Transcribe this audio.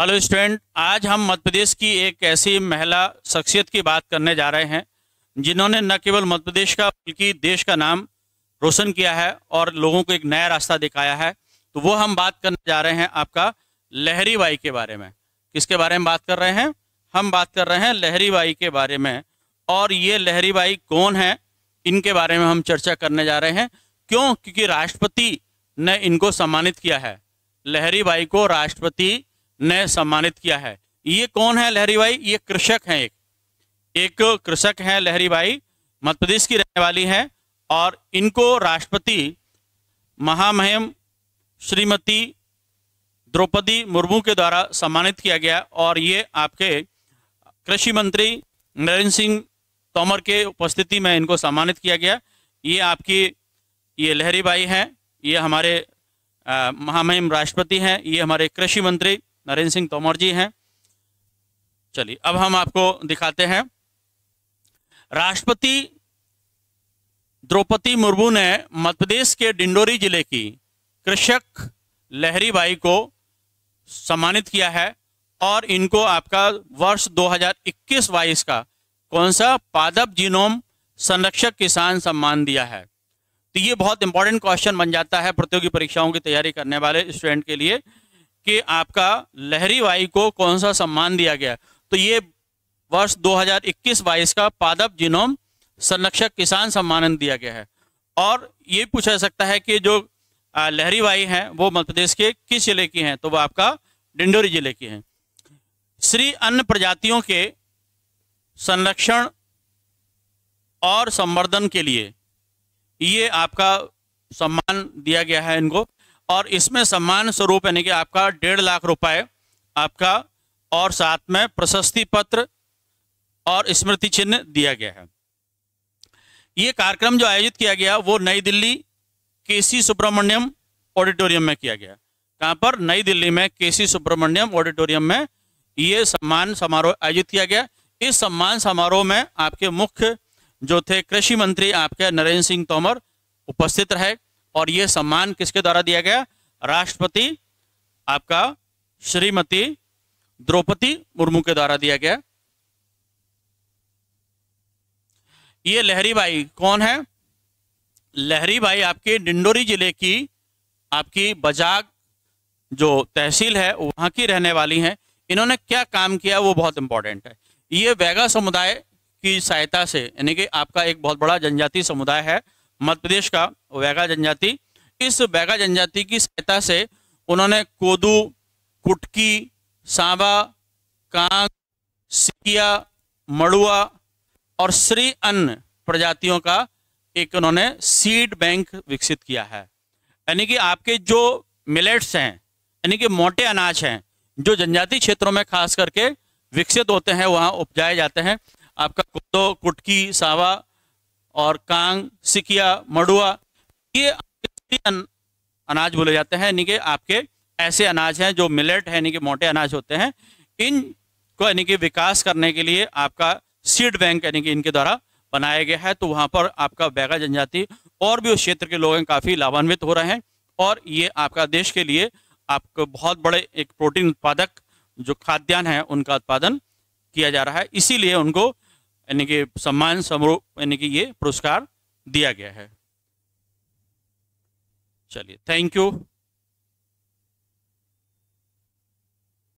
hello student आज हम मध्य प्रदेश की एक ऐसी महिला शख्सियत की बात करने जा रहे हैं जिन्होंने न केवल मध्य प्रदेश का बल्कि देश का नाम रोशन किया है और लोगों को एक नया रास्ता दिखाया है तो वो हम बात करने जा रहे हैं आपका लहरी बाई के बारे में किसके बारे में बात कर रहे हैं हम बात कर रहे हैं लहरी बाई के बारे में और ये लहरी बाई कौन है इनके बारे में हम चर्चा करने जा रहे हैं क्यों क्योंकि राष्ट्रपति ने इनको सम्मानित किया है लहरी बाई को राष्ट्रपति ने सम्मानित किया है ये कौन है लहरी भाई ये कृषक हैं एक एक कृषक हैं लहरी भाई मध्य प्रदेश की रहने वाली हैं और इनको राष्ट्रपति महामहिम श्रीमती द्रौपदी मुर्मू के द्वारा सम्मानित किया गया और ये आपके कृषि मंत्री नरेंद्र सिंह तोमर के उपस्थिति में इनको सम्मानित किया गया ये आपकी ये लहरी भाई हैं ये हमारे महामहिम राष्ट्रपति हैं ये हमारे कृषि मंत्री नरेंद्र सिंह तोमर जी हैं चलिए अब हम आपको दिखाते हैं राष्ट्रपति द्रौपदी मुर्मू ने मध्यप्रदेश के डिंडोरी जिले की कृषक लहरी बाई को सम्मानित किया है और इनको आपका वर्ष 2021 हजार का कौन सा पादप जीनोम संरक्षक किसान सम्मान दिया है तो ये बहुत इंपॉर्टेंट क्वेश्चन बन जाता है प्रतियोगी परीक्षाओं की तैयारी करने वाले स्टूडेंट के लिए कि आपका लहरी बाई को कौन सा सम्मान दिया गया तो ये वर्ष 2021 हजार का पादप जिनोम संरक्षक किसान सम्मान दिया गया है और ये पूछा सकता है कि जो लहरी बाई है वो मध्य प्रदेश के किस जिले की हैं तो वो आपका डिंडोरी जिले की हैं श्री अन्य प्रजातियों के संरक्षण और संवर्धन के लिए ये आपका सम्मान दिया गया है इनको और इसमें सम्मान स्वरूप यानी कि आपका डेढ़ लाख रुपए आपका और साथ में प्रशस्ति पत्र और स्मृति चिन्ह दिया गया है ये कार्यक्रम जो आयोजित किया गया वो नई दिल्ली के सी सुब्रमण्यम ऑडिटोरियम में किया गया कहाँ पर नई दिल्ली में के सी सुब्रमण्यम ऑडिटोरियम में ये सम्मान समारोह आयोजित किया गया इस सम्मान समारोह में आपके मुख्य जो थे कृषि मंत्री आपके नरेंद्र सिंह तोमर उपस्थित रहे और ये सम्मान किसके द्वारा दिया गया राष्ट्रपति आपका श्रीमती द्रौपदी मुर्मू के द्वारा दिया गया ये लहरी बाई कौन है लहरी बाई आपके डिंडोरी जिले की आपकी बजाग जो तहसील है वहां की रहने वाली हैं इन्होंने क्या काम किया वो बहुत इंपॉर्टेंट है ये वैगा समुदाय की सहायता से यानी कि आपका एक बहुत बड़ा जनजाति समुदाय है मध्य प्रदेश का वैगा जनजाति इस वैगा जनजाति की सहायता से उन्होंने कोदू कुटकी सांबा कांग सिकिया मड़ुआ और श्री अन्य प्रजातियों का एक उन्होंने सीड बैंक विकसित किया है यानी कि आपके जो मिलेट्स हैं यानी कि मोटे अनाज हैं जो जनजातीय क्षेत्रों में खास करके विकसित होते हैं वहाँ उपजाए जाते हैं आपका कुत्तो कुटकी सावा और कांग सिकिया मडुआ ये अनाज बोले जाते हैं यानी कि आपके ऐसे अनाज हैं जो मिलेट है यानी कि मोटे अनाज होते हैं इन को यानी कि विकास करने के लिए आपका सीड बैंक यानी कि इनके द्वारा बनाया गया है तो वहाँ पर आपका बैगा जनजाति और भी उस क्षेत्र के लोग हैं काफ़ी लाभान्वित हो रहे हैं और ये आपका देश के लिए आपको बहुत बड़े एक प्रोटीन उत्पादक जो खाद्यान्न है उनका उत्पादन किया जा रहा है इसीलिए उनको यानी कि सम्मान समारोह यानी कि ये पुरस्कार दिया गया है चलिए थैंक यू